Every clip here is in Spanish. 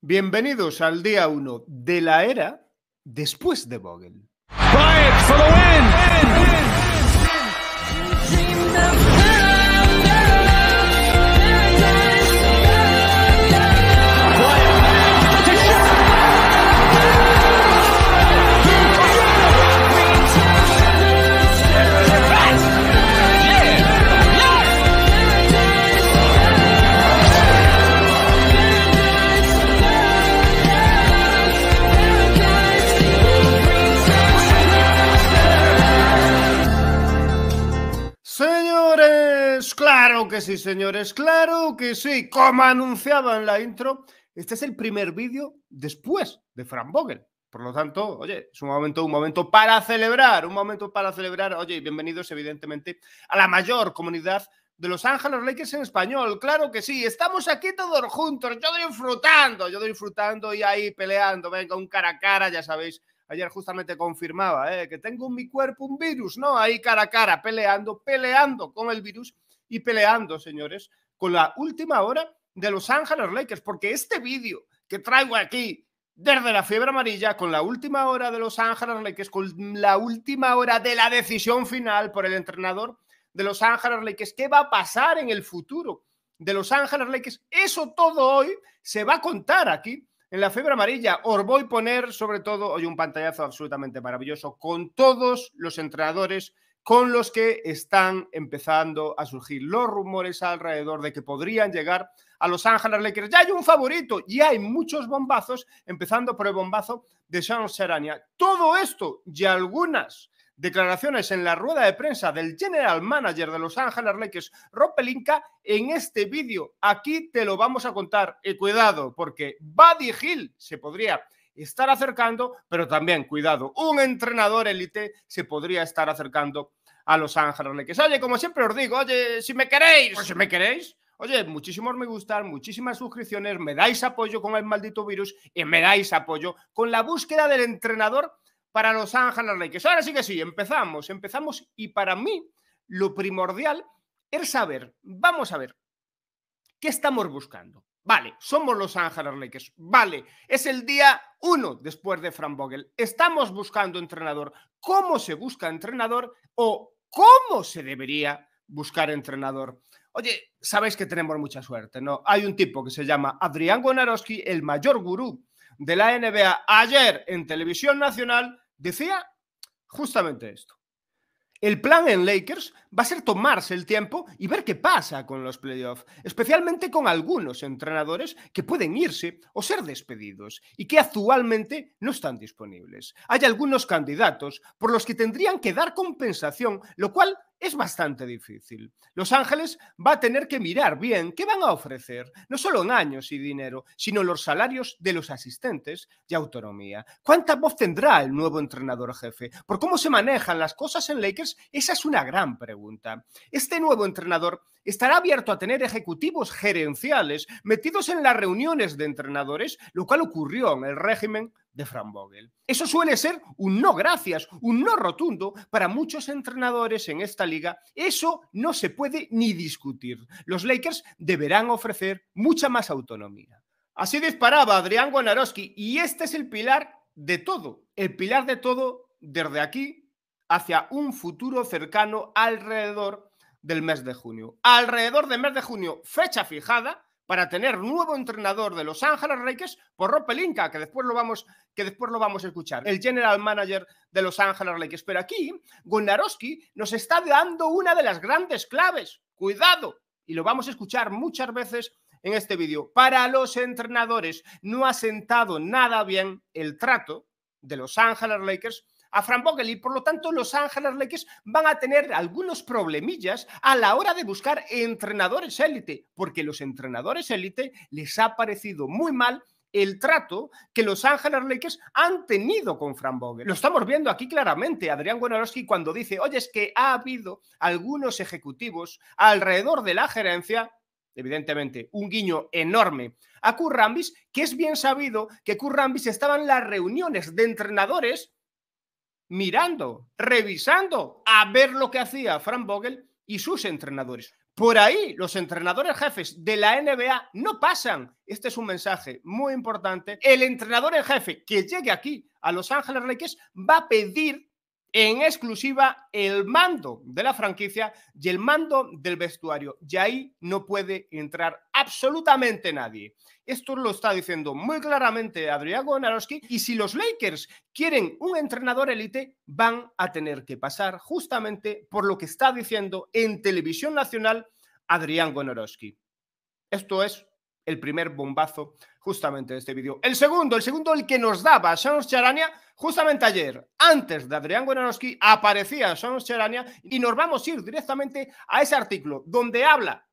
Bienvenidos al día 1 de la era después de Vogel. Claro que sí, señores, claro que sí. Como anunciaba en la intro, este es el primer vídeo después de Frank Vogel. Por lo tanto, oye, es un momento, un momento para celebrar, un momento para celebrar. Oye, bienvenidos, evidentemente, a la mayor comunidad de Los Ángeles Lakers en español. Claro que sí, estamos aquí todos juntos, yo disfrutando, yo disfrutando y ahí peleando, venga, un cara a cara, ya sabéis. Ayer justamente confirmaba eh, que tengo en mi cuerpo un virus, ¿no? Ahí cara a cara, peleando, peleando con el virus y peleando, señores, con la última hora de Los Ángeles Lakers, porque este vídeo que traigo aquí desde la fiebre amarilla, con la última hora de Los Ángeles Lakers, con la última hora de la decisión final por el entrenador de Los Ángeles Lakers, qué va a pasar en el futuro de Los Ángeles Lakers, eso todo hoy se va a contar aquí en la fiebre amarilla. Os voy a poner sobre todo hoy un pantallazo absolutamente maravilloso con todos los entrenadores con los que están empezando a surgir los rumores alrededor de que podrían llegar a Los Ángeles Lakers. Ya hay un favorito, y hay muchos bombazos, empezando por el bombazo de Sean Serania. Todo esto y algunas declaraciones en la rueda de prensa del general manager de Los Ángeles Lakers, Rob Pelinka, en este vídeo. Aquí te lo vamos a contar. Y eh, cuidado, porque Buddy Hill se podría estar acercando, pero también, cuidado, un entrenador élite se podría estar acercando a Los Ángeles Lakers. Oye, como siempre os digo, oye, si me queréis, pues si me queréis, Oye, muchísimos me gustan, muchísimas suscripciones, me dais apoyo con el maldito virus y me dais apoyo con la búsqueda del entrenador para Los Ángeles Lakers. Ahora sí que sí, empezamos, empezamos y para mí lo primordial es saber, vamos a ver, ¿qué estamos buscando? Vale, somos los Ángeles Lakers. Vale, es el día uno después de Fran Vogel. Estamos buscando entrenador. ¿Cómo se busca entrenador o cómo se debería buscar entrenador? Oye, sabéis que tenemos mucha suerte, ¿no? Hay un tipo que se llama Adrián Gonaroski, el mayor gurú de la NBA, ayer en televisión nacional decía justamente esto. El plan en Lakers va a ser tomarse el tiempo y ver qué pasa con los playoffs, especialmente con algunos entrenadores que pueden irse o ser despedidos y que actualmente no están disponibles. Hay algunos candidatos por los que tendrían que dar compensación, lo cual es bastante difícil. Los Ángeles va a tener que mirar bien qué van a ofrecer, no solo en años y dinero, sino los salarios de los asistentes y autonomía. ¿Cuánta voz tendrá el nuevo entrenador jefe? ¿Por cómo se manejan las cosas en Lakers? Esa es una gran pregunta. Este nuevo entrenador estará abierto a tener ejecutivos gerenciales metidos en las reuniones de entrenadores, lo cual ocurrió en el régimen de Frank Vogel. Eso suele ser un no gracias, un no rotundo para muchos entrenadores en esta liga. Eso no se puede ni discutir. Los Lakers deberán ofrecer mucha más autonomía. Así disparaba Adrián Gonarowski y este es el pilar de todo, el pilar de todo desde aquí hacia un futuro cercano alrededor del mes de junio. Alrededor del mes de junio, fecha fijada, para tener nuevo entrenador de Los Ángeles Lakers por Rob Pelinka, que después lo vamos, que después lo vamos a escuchar, el general manager de Los Ángeles Lakers. Pero aquí Gonarowski nos está dando una de las grandes claves. Cuidado, y lo vamos a escuchar muchas veces en este vídeo. Para los entrenadores no ha sentado nada bien el trato de Los Ángeles Lakers a Fran Vogel y por lo tanto los Ángeles Lakers van a tener algunos problemillas a la hora de buscar entrenadores élite, porque los entrenadores élite les ha parecido muy mal el trato que los Ángeles Lakers han tenido con Fran Vogel. Lo estamos viendo aquí claramente. Adrián Wojnarowski cuando dice, oye, es que ha habido algunos ejecutivos alrededor de la gerencia evidentemente, un guiño enorme a Currambis, que es bien sabido que Currambis estaba en las reuniones de entrenadores mirando, revisando a ver lo que hacía Frank Vogel y sus entrenadores. Por ahí los entrenadores jefes de la NBA no pasan. Este es un mensaje muy importante. El entrenador en jefe que llegue aquí a Los Ángeles Lakers va a pedir en exclusiva el mando de la franquicia y el mando del vestuario. Y ahí no puede entrar absolutamente nadie. Esto lo está diciendo muy claramente Adrián Gonorowski, Y si los Lakers quieren un entrenador élite, van a tener que pasar justamente por lo que está diciendo en televisión nacional Adrián Gonorowski Esto es el primer bombazo justamente de este vídeo. El segundo, el segundo, el que nos daba Shanos Charania, justamente ayer, antes de Adrián Guenanoski, aparecía Shanos Charania y nos vamos a ir directamente a ese artículo donde habla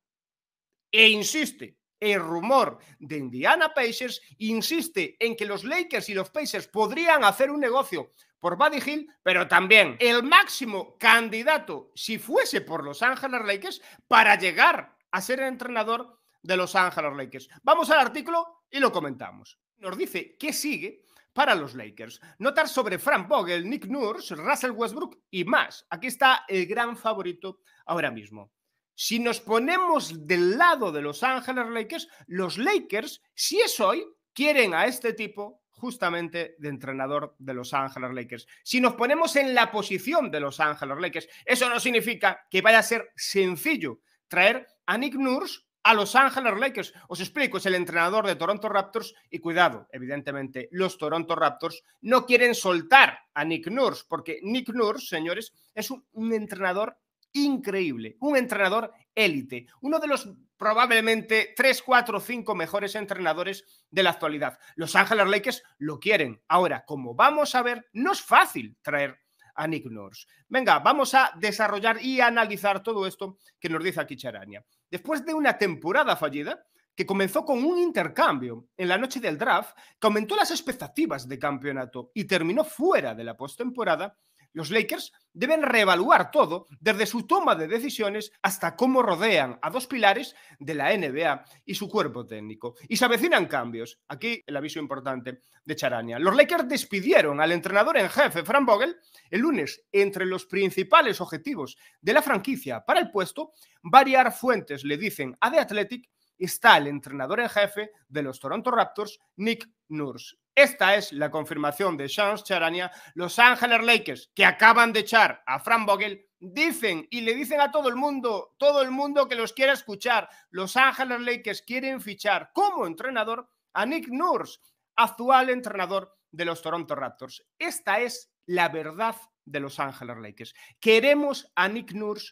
e insiste el rumor de Indiana Pacers, insiste en que los Lakers y los Pacers podrían hacer un negocio por Buddy Hill, pero también el máximo candidato, si fuese por Los Ángeles Lakers, para llegar a ser entrenador de Los Ángeles Lakers. Vamos al artículo y lo comentamos. Nos dice qué sigue para los Lakers. Notar sobre Frank Vogel, Nick Nurse, Russell Westbrook y más. Aquí está el gran favorito ahora mismo. Si nos ponemos del lado de Los Ángeles Lakers, los Lakers, si es hoy, quieren a este tipo justamente de entrenador de Los Angeles Lakers. Si nos ponemos en la posición de Los Ángeles Lakers, eso no significa que vaya a ser sencillo traer a Nick Nurse a Los Angeles Lakers. Os explico, es el entrenador de Toronto Raptors y cuidado, evidentemente, los Toronto Raptors no quieren soltar a Nick Nurse, porque Nick Nurse, señores, es un, entrenador increíble, un entrenador élite, uno de los probablemente 3, 4, cinco mejores entrenadores de la actualidad. Los Angeles Lakers lo quieren. Ahora, como vamos a ver, no es fácil traer a Nick Nurse. Venga, vamos a desarrollar y analizar todo esto que nos dice aquí Charania después de una temporada fallida que comenzó con un intercambio en la noche del draft que aumentó las expectativas de campeonato y terminó fuera de la postemporada los Lakers deben reevaluar todo, desde su toma de decisiones hasta cómo rodean a dos pilares de la NBA y su cuerpo técnico. Y se avecinan cambios. Aquí el aviso importante de Charania. Los Lakers despidieron al entrenador en jefe, Frank Vogel, el lunes. Entre los principales objetivos de la franquicia para el puesto, variar fuentes le dicen a The Athletic está el entrenador en jefe de los Toronto Raptors, Nick Nurse. Esta es la confirmación de Shams Charania. Los Angeles Lakers, que acaban de echar a Fran Vogel, dicen y le dicen a todo el mundo, todo el mundo que los quiera escuchar, Los Ángeles Lakers quieren fichar como entrenador a Nick Nurse, actual entrenador de los Toronto Raptors. Esta es la verdad de Los Angeles Lakers. Queremos a Nick Nurse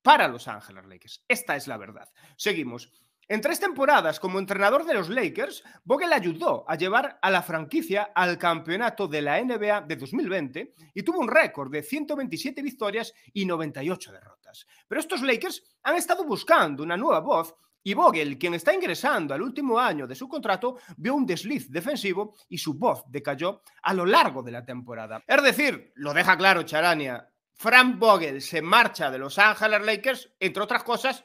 para Los Angeles Lakers. Esta es la verdad. Seguimos. En tres temporadas como entrenador de los Lakers, Vogel ayudó a llevar a la franquicia al campeonato de la NBA de 2020 y tuvo un récord de 127 victorias y 98 derrotas. Pero estos Lakers han estado buscando una nueva voz y Vogel, quien está ingresando al último año de su contrato, vio un desliz defensivo y su voz decayó a lo largo de la temporada. Es decir, lo deja claro Charania, Frank Vogel se marcha de Los Ángeles Lakers, entre otras cosas,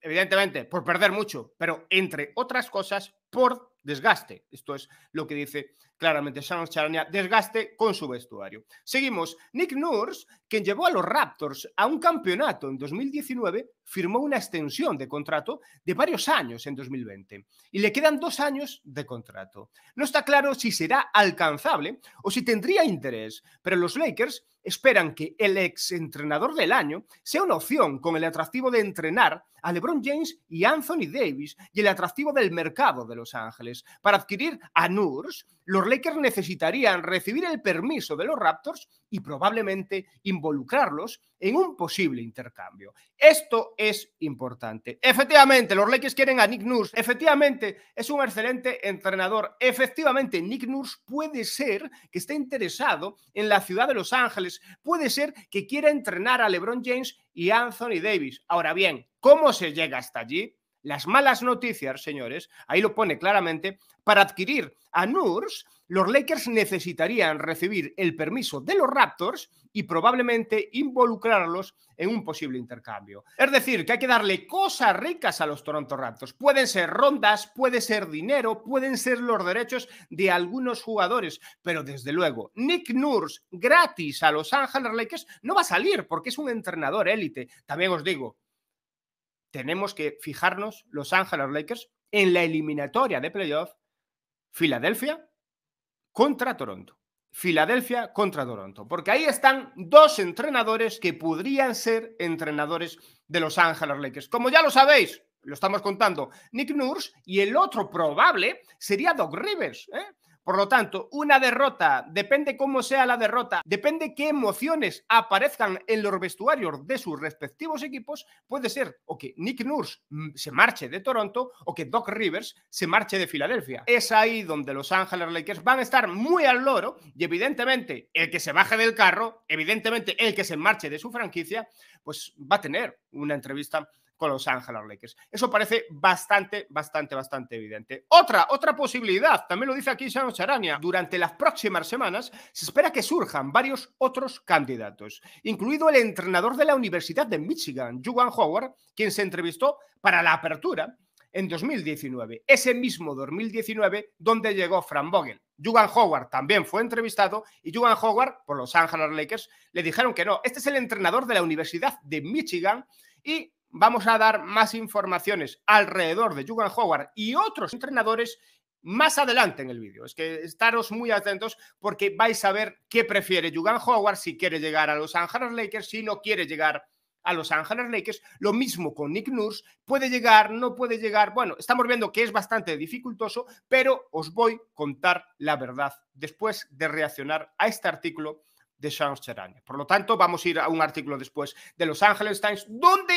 evidentemente, por perder mucho, pero entre otras cosas, por desgaste. Esto es lo que dice claramente Shannon Charania, desgaste con su vestuario. Seguimos. Nick Nurse, quien llevó a los Raptors a un campeonato en 2019, firmó una extensión de contrato de varios años en 2020 y le quedan dos años de contrato. No está claro si será alcanzable o si tendría interés, pero los Lakers esperan que el ex entrenador del año sea una opción con el atractivo de entrenar a LeBron James y Anthony Davis y el atractivo del mercado de los Ángeles. Para adquirir a Nurse, los Lakers necesitarían recibir el permiso de los Raptors y probablemente involucrarlos en un posible intercambio. Esto es importante. Efectivamente, los Lakers quieren a Nick Nurse. Efectivamente, es un excelente entrenador. Efectivamente, Nick Nurse puede ser que esté interesado en la ciudad de Los Ángeles. Puede ser que quiera entrenar a LeBron James y Anthony Davis. Ahora bien, ¿cómo se llega hasta allí? las malas noticias, señores, ahí lo pone claramente, para adquirir a Nurse, los Lakers necesitarían recibir el permiso de los Raptors y probablemente involucrarlos en un posible intercambio. Es decir, que hay que darle cosas ricas a los Toronto Raptors. Pueden ser rondas, puede ser dinero, pueden ser los derechos de algunos jugadores, pero desde luego, Nick Nurse gratis a Los Ángeles Lakers no va a salir porque es un entrenador élite. También os digo, tenemos que fijarnos Los Ángeles Lakers en la eliminatoria de playoff Filadelfia contra Toronto. Filadelfia contra Toronto, porque ahí están dos entrenadores que podrían ser entrenadores de Los Ángeles Lakers. Como ya lo sabéis, lo estamos contando, Nick Nurse y el otro probable sería Doc Rivers. ¿eh? Por lo tanto, una derrota, depende cómo sea la derrota, depende qué emociones aparezcan en los vestuarios de sus respectivos equipos, puede ser o que Nick Nurse mm, se marche de Toronto o que Doc Rivers se marche de Filadelfia. Es ahí donde Los Ángeles Lakers van a estar muy al loro y evidentemente el que se baje del carro, evidentemente el que se marche de su franquicia, pues va a tener una entrevista con Los Ángeles Lakers. Eso parece bastante, bastante, bastante evidente. Otra, otra posibilidad, también lo dice aquí Sano Charania, durante las próximas semanas se espera que surjan varios otros candidatos, incluido el entrenador de la Universidad de Michigan, Juan Howard, quien se entrevistó para la apertura en 2019, ese mismo 2019 donde llegó Fran Vogel. Juan Howard también fue entrevistado y Juan Howard, por Los Ángeles Lakers, le dijeron que no. Este es el entrenador de la Universidad de Michigan y vamos a dar más informaciones alrededor de Jugan Howard y otros entrenadores más adelante en el vídeo. Es que estaros muy atentos porque vais a ver qué prefiere Jugan Howard si quiere llegar a los Ángeles Lakers, si no quiere llegar a los Ángeles Lakers. Lo mismo con Nick Nurse. Puede llegar, no puede llegar. Bueno, estamos viendo que es bastante dificultoso, pero os voy a contar la verdad después de reaccionar a este artículo de Sean Por lo tanto, vamos a ir a un artículo después de Los Angeles Times, donde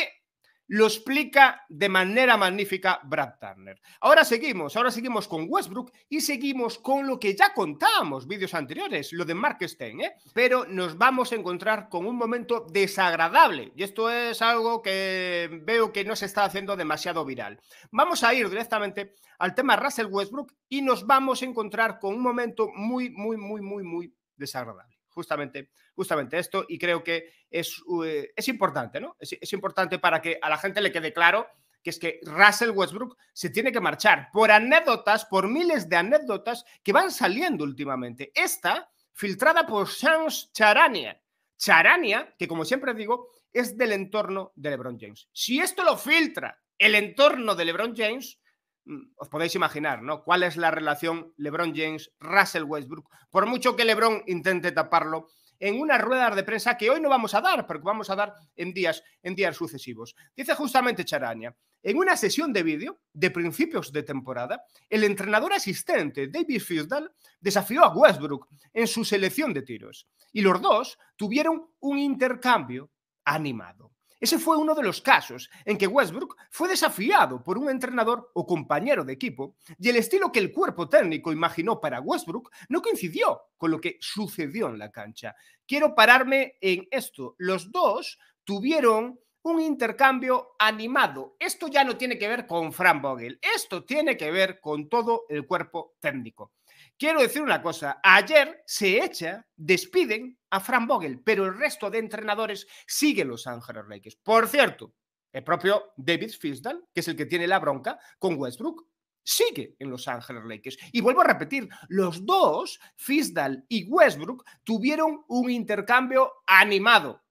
lo explica de manera magnífica Brad Turner. Ahora seguimos, ahora seguimos con Westbrook y seguimos con lo que ya contábamos vídeos anteriores, lo de Mark Stein, ¿eh? pero nos vamos a encontrar con un momento desagradable y esto es algo que veo que no se está haciendo demasiado viral. Vamos a ir directamente al tema Russell Westbrook y nos vamos a encontrar con un momento muy, muy, muy, muy, muy desagradable justamente, justamente esto y creo que es, eh, es importante, ¿no? Es, importante para que a la gente le quede claro que es que Russell Westbrook se tiene que marchar por anécdotas, por miles de anécdotas que van saliendo últimamente. Esta, filtrada por Shams Charania. Charania, que como siempre digo, es del entorno de LeBron James. Si esto lo filtra el entorno de LeBron James, Mm, os podéis imaginar, ¿no? ¿Cuál es la relación LeBron James, Russell Westbrook? Por mucho que LeBron intente taparlo en una rueda de prensa que hoy no vamos a dar, que vamos a dar en días, en días sucesivos. Dice justamente Charaña, en una sesión de vídeo de principios de temporada, el entrenador asistente David Fisdal desafió a Westbrook en su selección de tiros y los dos tuvieron un intercambio animado. Ese fue uno de los casos en que Westbrook fue desafiado por un entrenador o compañero de equipo y el estilo que el cuerpo técnico imaginó para Westbrook no coincidió con lo que sucedió en la cancha. Quiero pararme en esto. Los dos tuvieron un intercambio animado. Esto ya no tiene que ver con Fran Vogel, esto tiene que ver con todo el cuerpo técnico. Quiero decir una cosa, ayer se echa, despiden a Fran Vogel, pero el resto de entrenadores sigue los Ángeles Lakers. Por cierto, el propio David Fisdal, que es el que tiene la bronca con Westbrook, sigue en Los Ángeles Lakers. Y vuelvo a repetir, los dos, Fisdal y Westbrook, tuvieron un intercambio animado.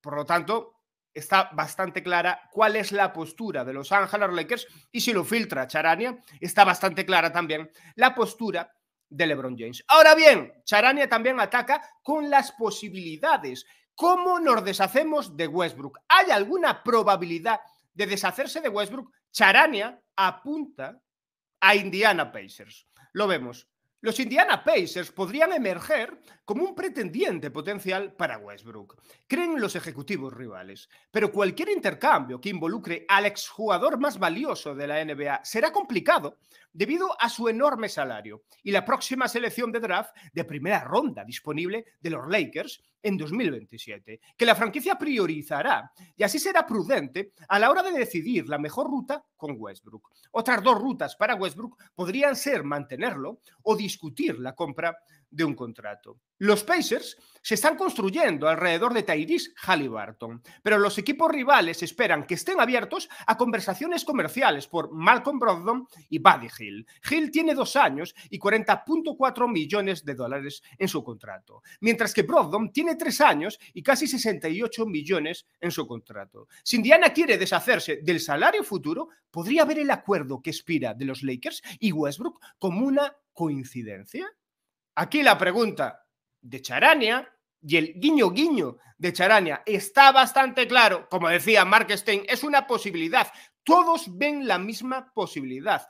Por lo tanto, está bastante clara cuál es la postura de los Ángeles Lakers y si lo filtra Charania, está bastante clara también la postura de LeBron James. Ahora bien, Charania también ataca con las posibilidades. ¿Cómo nos deshacemos de Westbrook? ¿Hay alguna probabilidad de deshacerse de Westbrook? Charania apunta a Indiana Pacers. Lo vemos. Los Indiana Pacers podrían emerger como un pretendiente potencial para Westbrook, creen los ejecutivos rivales, pero cualquier intercambio que involucre al exjugador más valioso de la NBA será complicado debido a su enorme salario y la próxima selección de draft de primera ronda disponible de los Lakers en 2027, que la franquicia priorizará y así será prudente a la hora de decidir la mejor ruta con Westbrook. Otras dos rutas para Westbrook podrían ser mantenerlo o discutir la compra de un contrato. Los Pacers se están construyendo alrededor de Tyrese Halliburton, pero los equipos rivales esperan que estén abiertos a conversaciones comerciales por Malcolm Brogdon y Buddy Hill. Hill tiene dos años y 40.4 millones de dólares en su contrato, mientras que Brogdon tiene tres años y casi 68 millones en su contrato. Si Indiana quiere deshacerse del salario futuro, podría ver el acuerdo que expira de los Lakers y Westbrook como una coincidencia. Aquí la pregunta de Charania y el guiño guiño de Charania está bastante claro. Como decía Mark Stein, es una posibilidad. Todos ven la misma posibilidad.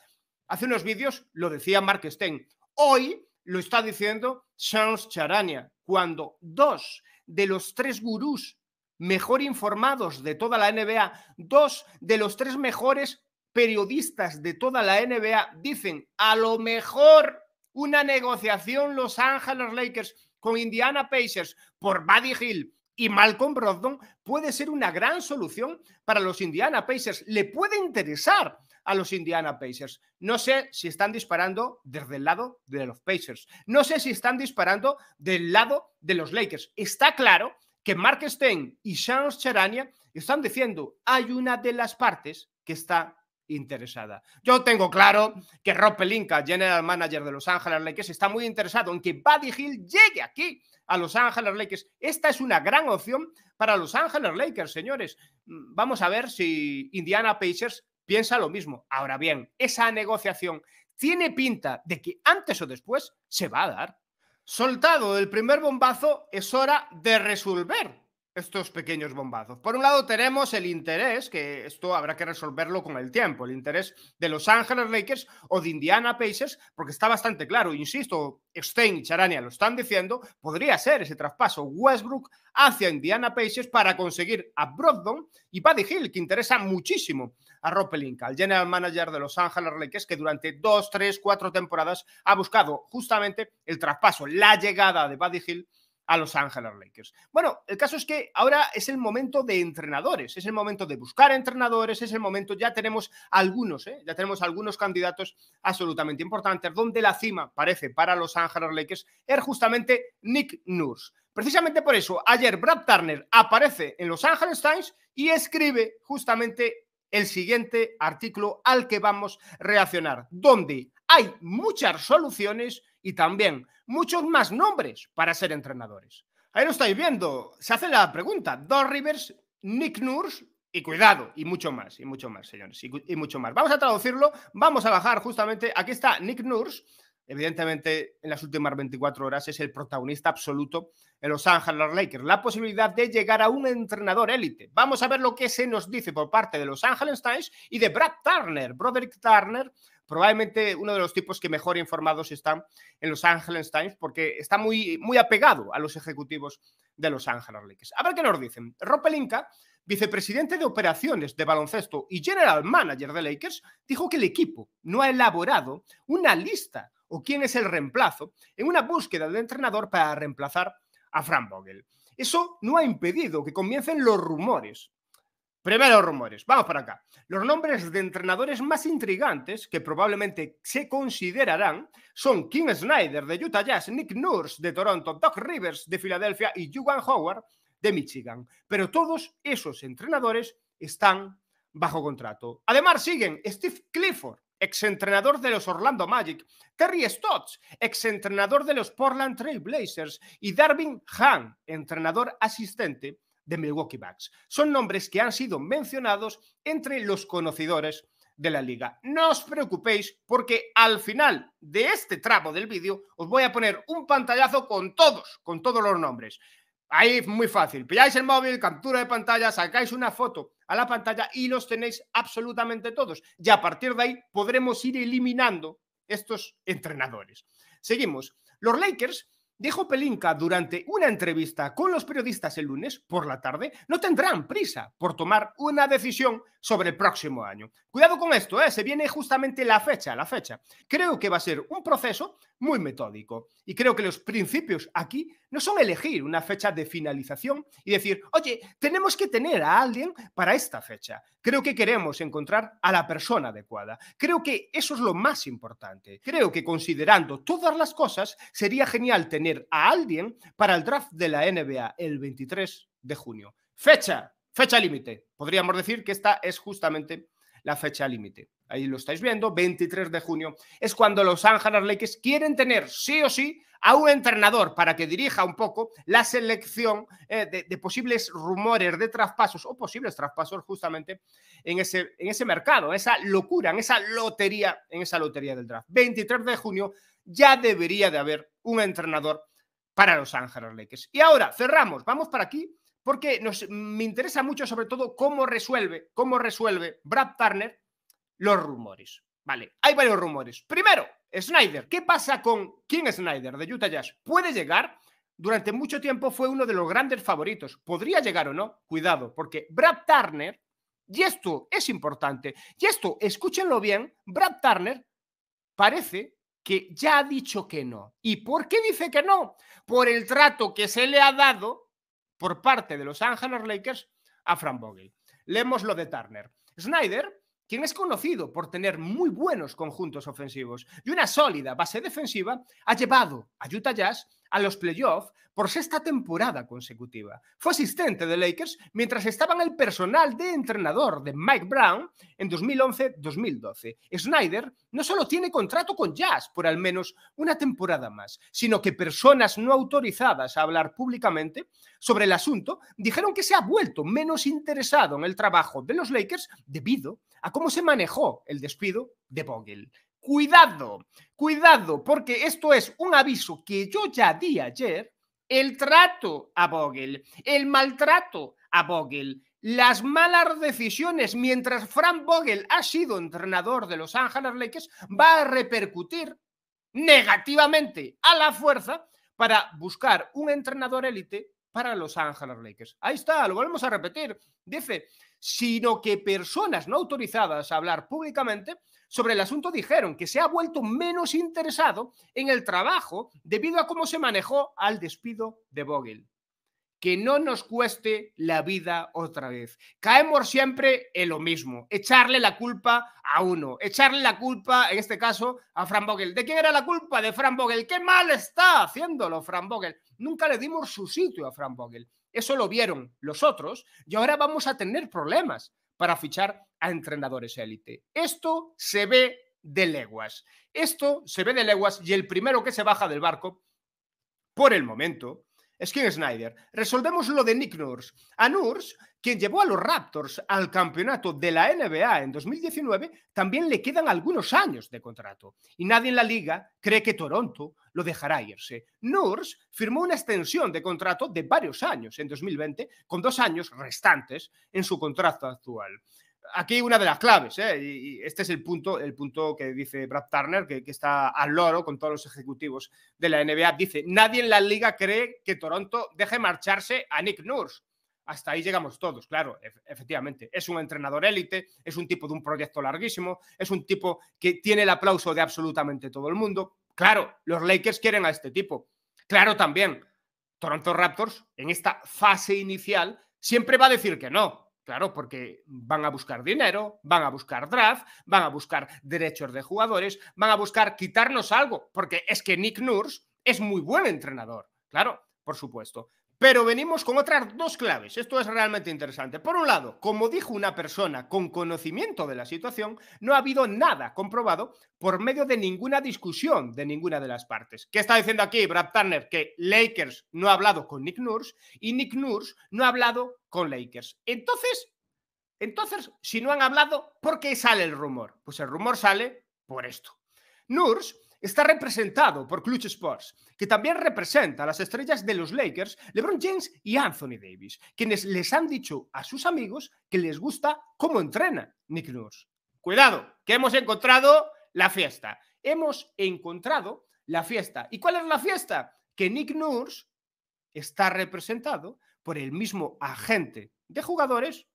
Hace unos vídeos lo decía Mark Stein. Hoy lo está diciendo Charles Charania, cuando dos de los tres gurús mejor informados de toda la NBA, dos de los tres mejores periodistas de toda la NBA dicen, a lo mejor una negociación Los Ángeles Lakers con Indiana Pacers por Buddy Hill y Malcolm Brogdon puede ser una gran solución para los Indiana Pacers. Le puede interesar a los Indiana Pacers. No sé si están disparando desde el lado de los Pacers. No sé si están disparando del lado de los Lakers. Está claro que Mark Stein y Charles Charania están diciendo, hay una de las partes que está interesada. Yo tengo claro que Rob Pelinka, general manager de Los Ángeles Lakers, está muy interesado en que Buddy Hill llegue aquí a Los Ángeles Lakers. Esta es una gran opción para Los Angeles Lakers, señores. Mm, vamos a ver si Indiana Pacers piensa lo mismo. Ahora bien, esa negociación tiene pinta de que antes o después se va a dar. Soltado el primer bombazo, es hora de resolver estos pequeños bombazos. Por un lado tenemos el interés, que esto habrá que resolverlo con el tiempo, el interés de Los Ángeles Lakers o de Indiana Pacers, porque está bastante claro, insisto, Stein y Charania lo están diciendo, podría ser ese traspaso Westbrook hacia Indiana Pacers para conseguir a Brogdon y Buddy Hill, que interesa muchísimo a Rob al general manager de Los Angeles Lakers, que durante dos, tres, cuatro temporadas ha buscado justamente el traspaso, la llegada de Buddy Hill a Los Ángeles Lakers. Bueno, el caso es que ahora es el momento de entrenadores, es el momento de buscar entrenadores, es el momento, ya tenemos algunos, ¿eh? ya tenemos algunos candidatos absolutamente importantes, donde la cima parece para Los Ángeles Lakers es justamente Nick Nurse. Precisamente por eso, ayer Brad Turner aparece en Los Angeles Times y escribe justamente el siguiente artículo al que vamos a reaccionar, donde hay muchas soluciones, y también muchos más nombres para ser entrenadores. Ahí lo estáis viendo, se hace la pregunta, Don Rivers, Nick Nurse y cuidado, y mucho más, y mucho más, señores, y, mucho más. Vamos a traducirlo, vamos a bajar justamente, aquí está Nick Nurse, evidentemente en las últimas 24 horas es el protagonista absoluto en Los Ángeles Lakers, la posibilidad de llegar a un entrenador élite. Vamos a ver lo que se nos dice por parte de Los Ángeles Times y de Brad Turner, Broderick Turner, probablemente uno de los tipos que mejor informados están en Los Angeles Times, porque está muy, muy apegado a los ejecutivos de Los Angeles Lakers. A ver qué nos dicen. Rob Pelinka, vicepresidente de operaciones de baloncesto y general manager de Lakers, dijo que el equipo no ha elaborado una lista o quién es el reemplazo en una búsqueda de entrenador para reemplazar a Frank Vogel. Eso no ha impedido que comiencen los rumores primeros rumores, vamos para acá. Los nombres de entrenadores más intrigantes que probablemente se considerarán son Kim Snyder de Utah Jazz, Nick Nurse de Toronto, Doc Rivers de Filadelfia y Juwan Howard de Michigan. Pero todos esos entrenadores están bajo contrato. Además siguen Steve Clifford, exentrenador de los Orlando Magic, Terry Stotts, exentrenador de los Portland Trailblazers y Darvin Hahn, entrenador asistente de Milwaukee Bucks. Son nombres que han sido mencionados entre los conocedores de la liga. No os preocupéis porque al final de este tramo del vídeo os voy a poner un pantallazo con todos, con todos los nombres. Ahí es muy fácil, pilláis el móvil, captura de pantalla, sacáis una foto a la pantalla y los tenéis absolutamente todos. Y a partir de ahí podremos ir eliminando estos entrenadores. Seguimos. Los Lakers dijo Pelinka durante una entrevista con los periodistas el lunes por la tarde, no tendrán prisa por tomar una decisión sobre el próximo año. Cuidado con esto, ¿eh? se viene justamente la fecha, la fecha. Creo que va a ser un proceso muy metódico y creo que los principios aquí no son elegir una fecha de finalización y decir, oye, tenemos que tener a alguien para esta fecha. Creo que queremos encontrar a la persona adecuada. Creo que eso es lo más importante. Creo que considerando todas las cosas, sería genial tener a alguien para el draft de la NBA el 23 de junio. Fecha, fecha límite. Podríamos decir que esta es justamente la fecha límite. Ahí lo estáis viendo, 23 de junio es cuando los Ángeles Lakers quieren tener sí o sí a un entrenador para que dirija un poco la selección eh, de, posibles rumores de traspasos o posibles traspasos justamente en ese, en ese mercado, en esa locura, en esa lotería, en esa lotería del draft. 23 de junio ya debería de haber un entrenador para Los Ángeles Lakers. Y ahora cerramos, vamos para aquí, porque nos, me interesa mucho sobre todo cómo resuelve, cómo resuelve Brad Turner los rumores. Vale, hay varios rumores. Primero, Snyder. ¿Qué pasa con King Snyder de Utah Jazz? ¿Puede llegar? Durante mucho tiempo fue uno de los grandes favoritos. ¿Podría llegar o no? Cuidado, porque Brad Turner, y esto es importante, y esto, escúchenlo bien, Brad Turner parece que ya ha dicho que no. ¿Y por qué dice que no? Por el trato que se le ha dado por parte de los Ángeles Lakers a Frank Vogel. Leemos lo de Turner. Snyder, quien es conocido por tener muy buenos conjuntos ofensivos y una sólida base defensiva, ha llevado a Utah Jazz a los playoffs por sexta temporada consecutiva. Fue asistente de Lakers mientras estaba en el personal de entrenador de Mike Brown en 2011-2012. Snyder no solo tiene contrato con Jazz por al menos una temporada más, sino que personas no autorizadas a hablar públicamente sobre el asunto dijeron que se ha vuelto menos interesado en el trabajo de los Lakers debido a cómo se manejó el despido de Vogel cuidado, cuidado, porque esto es un aviso que yo ya di ayer, el trato a Vogel, el maltrato a Vogel, las malas decisiones mientras Frank Vogel ha sido entrenador de los Ángeles Lakers va a repercutir negativamente a la fuerza para buscar un entrenador élite para Los Ángeles Lakers. Ahí está, lo volvemos a repetir, dice, sino que personas no autorizadas a hablar públicamente sobre el asunto dijeron que se ha vuelto menos interesado en el trabajo debido a cómo se manejó al despido de Vogel que no nos cueste la vida otra vez. Caemos siempre en lo mismo, echarle la culpa a uno, echarle la culpa, en este caso, a Fran Vogel. ¿De quién era la culpa? De Fran Vogel. ¡Qué mal está haciéndolo Fran Vogel! Nunca le dimos su sitio a Fran Vogel. Eso lo vieron los otros y ahora vamos a tener problemas para fichar a entrenadores élite. Esto se ve de leguas. Esto se ve de leguas y el primero que se baja del barco, por el momento, Skin Snyder. Resolvemos lo de Nick Nurse. A Nurse, quien llevó a los Raptors al campeonato de la NBA en 2019, también le quedan algunos años de contrato. Y nadie en la liga cree que Toronto lo dejará irse. Nurse firmó una extensión de contrato de varios años en 2020, con dos años restantes en su contrato actual aquí una de las claves, ¿eh? y este es el punto, el punto que dice Brad Turner, que, está al loro con todos los ejecutivos de la NBA, dice, nadie en la liga cree que Toronto deje marcharse a Nick Nurse. Hasta ahí llegamos todos, claro, efectivamente. Es un entrenador élite, es un tipo de un proyecto larguísimo, es un tipo que tiene el aplauso de absolutamente todo el mundo. Claro, los Lakers quieren a este tipo. Claro también, Toronto Raptors en esta fase inicial siempre va a decir que no, Claro, porque van a buscar dinero, van a buscar draft, van a buscar derechos de jugadores, van a buscar quitarnos algo, porque es que Nick Nurse es muy buen entrenador, claro, por supuesto. Pero venimos con otras dos claves. Esto es realmente interesante. Por un lado, como dijo una persona con conocimiento de la situación, no ha habido nada comprobado por medio de ninguna discusión de ninguna de las partes. ¿Qué está diciendo aquí Brad Turner? Que Lakers no ha hablado con Nick Nurse y Nick Nurse no ha hablado con Lakers. Entonces, entonces, si no han hablado, ¿por qué sale el rumor? Pues el rumor sale por esto. Nurse está representado por Clutch Sports, que también representa a las estrellas de los Lakers, LeBron James y Anthony Davis, quienes les han dicho a sus amigos que les gusta cómo entrena Nick Nurse. Cuidado, que hemos encontrado la fiesta. Hemos encontrado la fiesta. ¿Y cuál es la fiesta? Que Nick Nurse está representado por el mismo agente de jugadores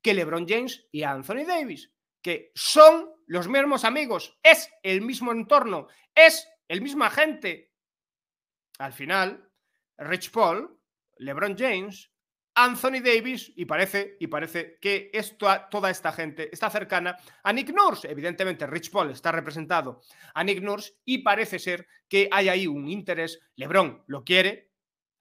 que LeBron James y Anthony Davis que son los mismos amigos, es el mismo entorno, es el mismo agente, Al final, Rich Paul, LeBron James, Anthony Davis y parece, y parece que esto, toda esta gente está cercana a Nick Nurse. Evidentemente, Rich Paul está representado a Nick Nurse y parece ser que hay ahí un interés. LeBron lo quiere,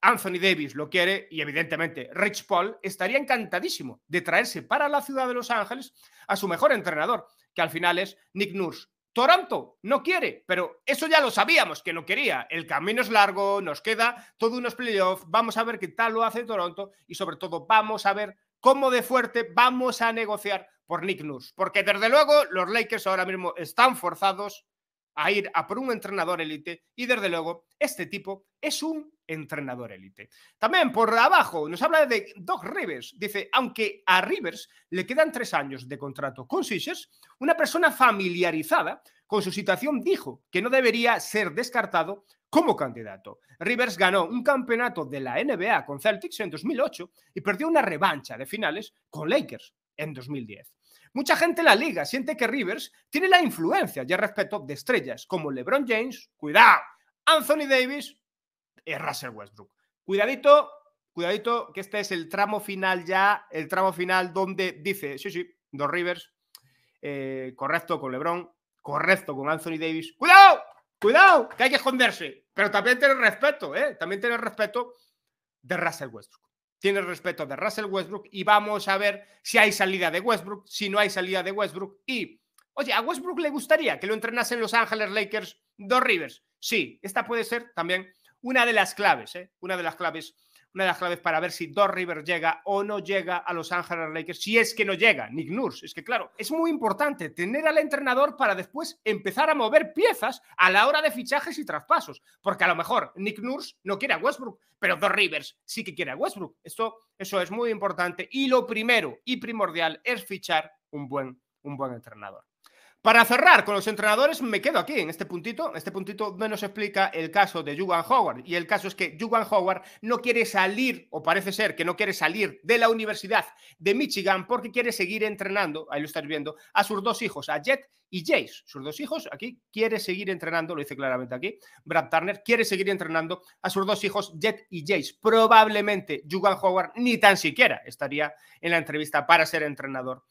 Anthony Davis lo quiere y evidentemente Rich Paul estaría encantadísimo de traerse para la ciudad de Los Ángeles a su mejor entrenador, que al final es Nick Nurse. Toronto no quiere, pero eso ya lo sabíamos que no quería. El camino es largo, nos queda todos unos playoffs, vamos a ver qué tal lo hace Toronto y sobre todo vamos a ver cómo de fuerte vamos a negociar por Nick Nurse, porque desde luego los Lakers ahora mismo están forzados a ir a por un entrenador élite y desde luego este tipo es un entrenador élite. También por abajo nos habla de Doc Rivers. Dice, aunque a Rivers le quedan tres años de contrato con Sixers, una persona familiarizada con su situación dijo que no debería ser descartado como candidato. Rivers ganó un campeonato de la NBA con Celtics en 2008 y perdió una revancha de finales con Lakers en 2010. Mucha gente en la liga siente que Rivers tiene la influencia ya respecto de estrellas como LeBron James, cuidado, Anthony Davis y Russell Westbrook. Cuidadito, cuidadito, que este es el tramo final ya, el tramo final donde dice, sí, sí, dos Rivers, eh, correcto con LeBron, correcto con Anthony Davis. ¡Cuidado! ¡Cuidado! Que hay que esconderse. Pero también tener respeto, ¿eh? También tener respeto de Russell Westbrook tiene el respeto de Russell Westbrook y vamos a ver si hay salida de Westbrook, si no hay salida de Westbrook. Y, oye, a Westbrook le gustaría que lo entrenasen Los Ángeles Lakers, dos Rivers. Sí, esta puede ser también una de las claves, ¿eh? una de las claves una de las claves para ver si Dor Rivers llega o no llega a Los Ángeles Lakers, si es que no llega, Nick Nurse. Es que claro, es muy importante tener al entrenador para después empezar a mover piezas a la hora de fichajes y traspasos, porque a lo mejor Nick Nurse no quiere a Westbrook, pero Dor Rivers sí que quiere a Westbrook. Esto, eso es muy importante y lo primero y primordial es fichar un buen, un buen entrenador. Para cerrar con los entrenadores, me quedo aquí en este puntito. Este puntito menos nos explica el caso de Juan Howard. Y el caso es que Juan Howard no quiere salir, o parece ser que no quiere salir de la Universidad de Michigan porque quiere seguir entrenando, ahí lo estás viendo, a sus dos hijos, a Jet y Jace. Sus dos hijos aquí quiere seguir entrenando, lo dice claramente aquí, Brad Turner quiere seguir entrenando a sus dos hijos, Jet y Jace. Probablemente Juan Howard ni tan siquiera estaría en la entrevista para ser entrenador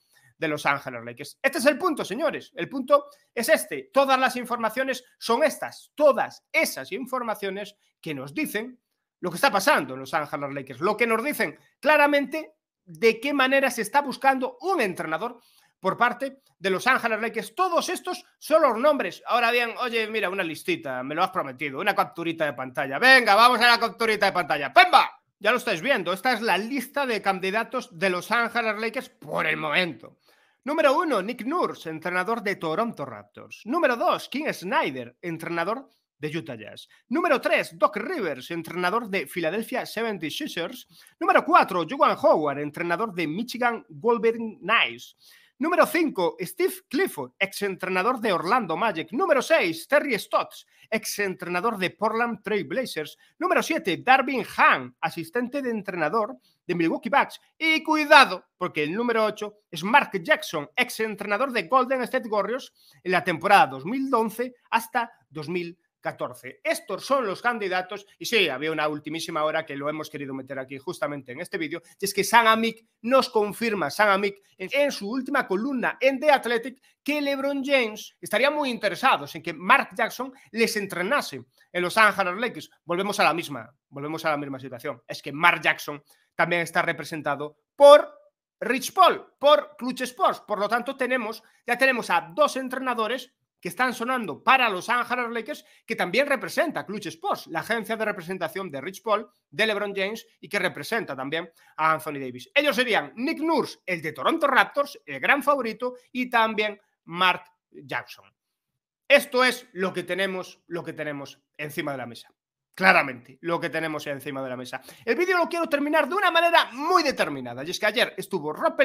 de Los Ángeles Lakers. Este es el punto, señores. El punto es este. Todas las informaciones son estas. Todas esas informaciones que nos dicen lo que está pasando en Los Ángeles Lakers. Lo que nos dicen claramente de qué manera se está buscando un entrenador por parte de Los Ángeles Lakers. Todos estos son los nombres. Ahora bien, oye, mira, una listita, me lo has prometido, una capturita de pantalla. Venga, vamos a la capturita de pantalla. ¡Pemba! Ya lo estáis viendo, esta es la lista de candidatos de Los Ángeles Lakers por el momento. Número uno Nick Nurse, entrenador de Toronto Raptors. Número 2, King Snyder, entrenador de Utah Jazz. Número 3, Doc Rivers, entrenador de Philadelphia 76ers. Número 4, Juwan Howard, entrenador de Michigan Golden Knights. Número 5, Steve Clifford, exentrenador de Orlando Magic. Número 6, Terry Stotts, exentrenador de Portland Trail Blazers. Número 7, Darvin Hahn, asistente de entrenador de Milwaukee Bucks. Y cuidado, porque el número 8 es Mark Jackson, exentrenador de Golden State Warriors en la temporada 2011 hasta 2012. 14. Estos son los candidatos y sí, había una ultimísima hora que lo hemos querido meter aquí justamente en este vídeo, y es que San Amic nos confirma, San Amic en, su última columna en The Athletic, que LeBron James estaría muy interesado en que Mark Jackson les entrenase en los Ángeles Lakers. Volvemos a la misma, volvemos a la misma situación. Es que Mark Jackson también está representado por Rich Paul, por Clutch Sports. Por lo tanto, tenemos, ya tenemos a dos entrenadores que están sonando para los Angeles Lakers, que también representa Clutch Sports, la agencia de representación de Rich Paul, de LeBron James y que representa también a Anthony Davis. Ellos serían Nick Nurse, el de Toronto Raptors, el gran favorito, y también Mark Jackson. Esto es lo que tenemos, lo que tenemos encima de la mesa. Claramente, lo que tenemos encima de la mesa. El vídeo lo quiero terminar de una manera muy determinada. Y es que ayer estuvo Rob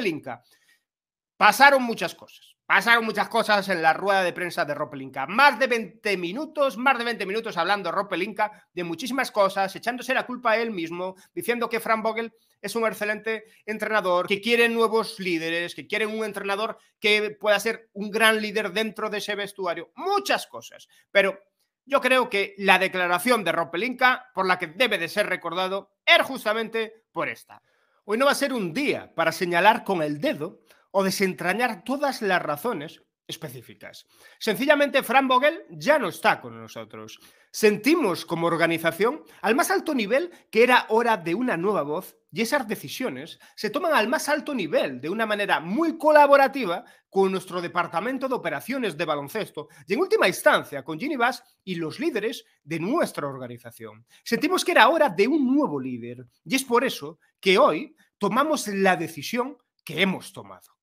Pasaron muchas cosas. Pasaron muchas cosas en la rueda de prensa de Ropelinka. Más de 20 minutos, más de 20 minutos hablando Ropelinka de muchísimas cosas, echándose la culpa a él mismo, diciendo que Fran Vogel es un excelente entrenador, que quiere nuevos líderes, que quiere un entrenador que pueda ser un gran líder dentro de ese vestuario. Muchas cosas. Pero yo creo que la declaración de Ropelinka, por la que debe de ser recordado, es justamente por esta. Hoy no va a ser un día para señalar con el dedo o desentrañar todas las razones específicas. Sencillamente, Fran Vogel ya no está con nosotros. Sentimos como organización al más alto nivel que era hora de una nueva voz y esas decisiones se toman al más alto nivel de una manera muy colaborativa con nuestro departamento de operaciones de baloncesto y en última instancia con Ginny Bass y los líderes de nuestra organización. Sentimos que era hora de un nuevo líder y es por eso que hoy tomamos la decisión que hemos tomado.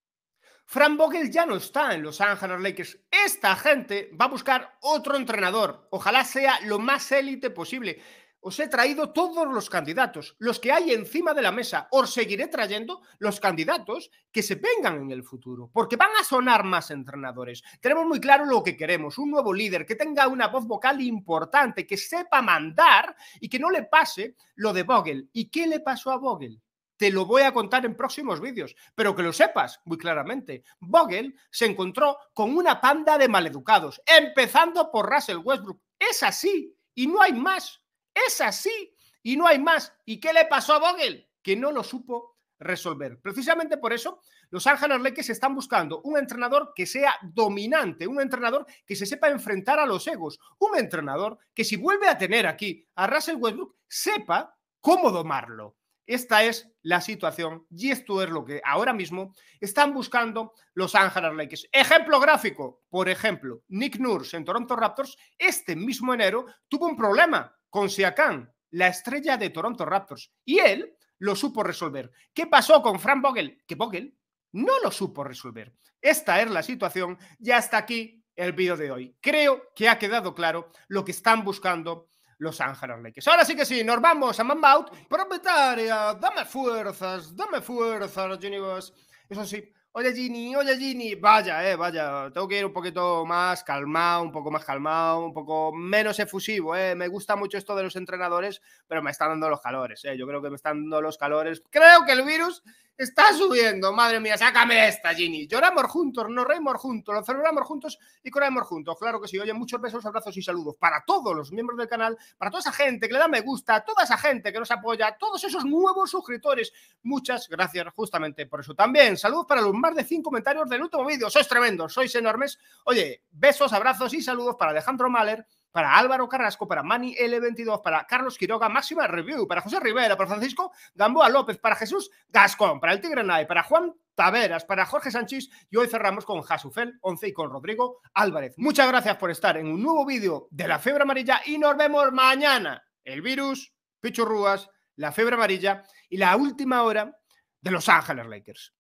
Fran Vogel ya no está en Los Ángeles Lakers. Esta gente va a buscar otro entrenador. Ojalá sea lo más élite posible. Os he traído todos los candidatos, los que hay encima de la mesa. Os seguiré trayendo los candidatos que se vengan en el futuro, porque van a sonar más entrenadores. Tenemos muy claro lo que queremos, un nuevo líder que tenga una voz vocal importante, que sepa mandar y que no le pase lo de Vogel. ¿Y qué le pasó a Vogel? Te lo voy a contar en próximos vídeos, pero que lo sepas muy claramente. Vogel se encontró con una panda de maleducados, empezando por Russell Westbrook. Es así y no hay más. Es así y no hay más. ¿Y qué le pasó a Vogel? Que no lo supo resolver. Precisamente por eso, los Ángeles Lakers están buscando un entrenador que sea dominante, un entrenador que se sepa enfrentar a los egos, un entrenador que si vuelve a tener aquí a Russell Westbrook, sepa cómo domarlo. Esta es la situación y esto es lo que ahora mismo están buscando los Ángeles Lakers. Ejemplo gráfico, por ejemplo, Nick Nurse en Toronto Raptors este mismo enero tuvo un problema con Siakam, la estrella de Toronto Raptors, y él lo supo resolver. ¿Qué pasó con Frank Vogel? Que Vogel no lo supo resolver. Esta es la situación y hasta aquí el vídeo de hoy. Creo que ha quedado claro lo que están buscando los Ángeles Lakers. Ahora sí que sí, nos vamos a Mamba propietaria, dame fuerzas, dame fuerzas, Universe. Eso sí, Oye Gini, oye Gini, vaya, eh, vaya, tengo que ir un poquito más calmado, un poco más calmado, un poco menos efusivo, eh. Me gusta mucho esto de los entrenadores, pero me están dando los calores, eh. Yo creo que me están dando los calores. Creo que el virus está subiendo, madre mía, sácame esta, Ginny. Lloramos juntos, nos reímos juntos, lo celebramos juntos y corremos juntos. Claro que sí, oye, muchos besos, abrazos y saludos para todos los miembros del canal, para toda esa gente que le da me gusta, toda esa gente que nos apoya, todos esos nuevos suscriptores. Muchas gracias justamente por eso. También saludos para los más de 100 comentarios del último vídeo. Sois tremendos, sois enormes. Oye, besos, abrazos y saludos para Alejandro Mahler, para Álvaro Carrasco, para Mani L22, para Carlos Quiroga, Máxima Review, para José Rivera, para Francisco Gamboa López, para Jesús Gascón, para el Tigre Nay, para Juan Taveras, para Jorge Sánchez y hoy cerramos con Jasufel 11 y con Rodrigo Álvarez. Muchas gracias por estar en un nuevo vídeo de La Febre Amarilla y nos vemos mañana. El virus, Rúas, La febre Amarilla y la última hora de Los Ángeles Lakers.